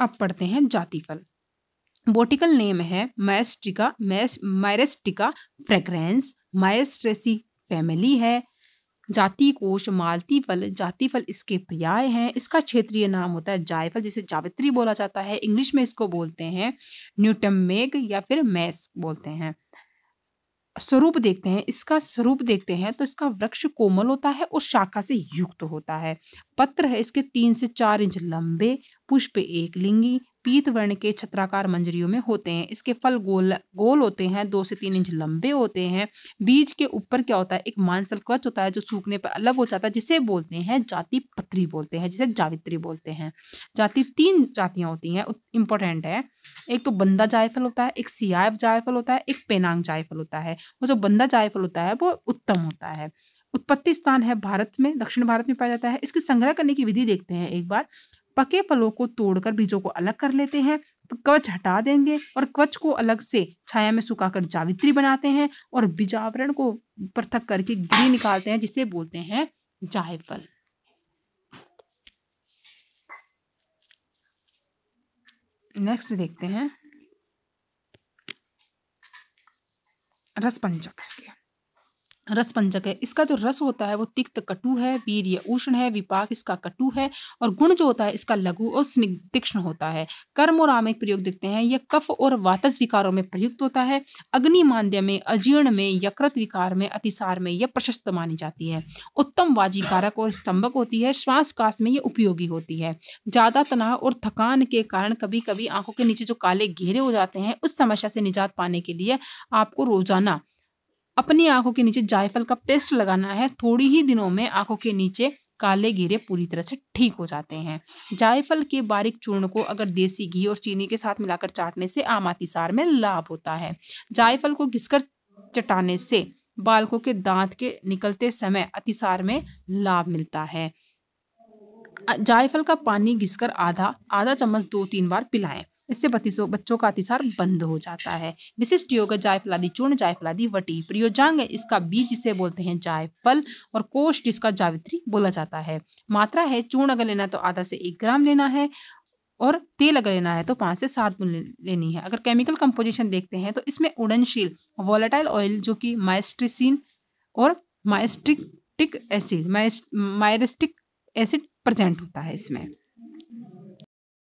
अब पढ़ते हैं जाति फल बोटिकल नेम है mace Myristica fragrans Myristicaceae family है जाति कोश मालती फल जाति फल इसके पर्याय हैं इसका क्षेत्रीय नाम होता है जायफल जिसे जावित्री बोला जाता है इंग्लिश में इसको बोलते हैं न्यूटमेग या फिर मैस बोलते हैं स्वरूप देखते हैं इसका स्वरूप देखते हैं तो इसका वृक्ष कोमल होता है और शाखा से युक्त होता है पत्र है इसके तीन से चार इंच लंबे पुष्प एक लिंगी पीत वर्ण के छत्राकार मंजरियों में होते हैं इसके फल गोल गोल होते हैं दो से तीन इंच लंबे होते हैं बीज के ऊपर क्या होता है एक मानसल कवच होता है जो सूखने पर अलग हो जाता है जिसे बोलते हैं जाति पत्री बोलते हैं जिसे जावित्री बोलते हैं जाति तीन जातियाँ होती हैं इंपॉर्टेंट है एक तो बंदा जायफल होता है एक सियाब जायफल होता है एक पेनांग जायफल होता है वो जो बंदा जायफल होता है वो उत्तम होता है उत्पत्ति स्थान है भारत में दक्षिण भारत में पाया जाता है इसके संग्रह करने की विधि देखते हैं एक बार पके फलों को तोड़कर बीजों को अलग कर लेते हैं तो कवच हटा देंगे और कवच को अलग से छाया में सुखाकर जावित्री बनाते हैं और बीजावरण को पृथक करके घी निकालते हैं जिसे बोलते हैं जायफल नेक्स्ट देखते हैं रसपंचक इसके रसपंजक है इसका जो रस होता है वो तिक्त कटु है यह उष्ण है विपाक इसका कटु है और गुण जो होता है इसका लघु और स्निग्ध तीक्ष्ण होता है कर्म और आमिक प्रयोग देखते हैं यह कफ और वातस विकारों में प्रयुक्त होता है अग्नि मांद्य में अजीर्ण में यकृत विकार में अतिसार में यह प्रशस्त मानी जाती है उत्तम वाजी कारक और स्तंभक होती है श्वास काश में यह उपयोगी होती है ज्यादा तनाव और थकान के कारण कभी कभी आंखों के नीचे जो काले घेरे हो जाते हैं उस समस्या से निजात पाने के लिए आपको रोजाना अपनी आंखों के नीचे जायफल का पेस्ट लगाना है थोड़ी ही दिनों में आंखों के नीचे काले गिरे पूरी तरह से ठीक हो जाते हैं जायफल के बारीक चूर्ण को अगर देसी घी और चीनी के साथ मिलाकर चाटने से आम आमातीसार में लाभ होता है जायफल को घिसकर चटाने से बालकों के दांत के निकलते समय अतिसार में लाभ मिलता है जायफल का पानी घिसकर आधा आधा चम्मच दो तीन बार पिलाएं इससे बतीसों बच्चों का अतिसार बंद हो जाता है विशिष्ट योग जायफलादी चूर्ण जायफलादी वटी प्रयोजांग इसका बीज जिसे बोलते हैं जायफल और कोष्ट इसका जावित्री बोला जाता है मात्रा है चूर्ण अगर लेना तो आधा से एक ग्राम लेना है और तेल अगर लेना है तो पाँच से सात बुन लेनी है अगर केमिकल कंपोजिशन देखते हैं तो इसमें उड़नशील वॉलेटाइल ऑयल जो कि माइस्ट्रिसिन और myristic acid myristic acid present होता है इसमें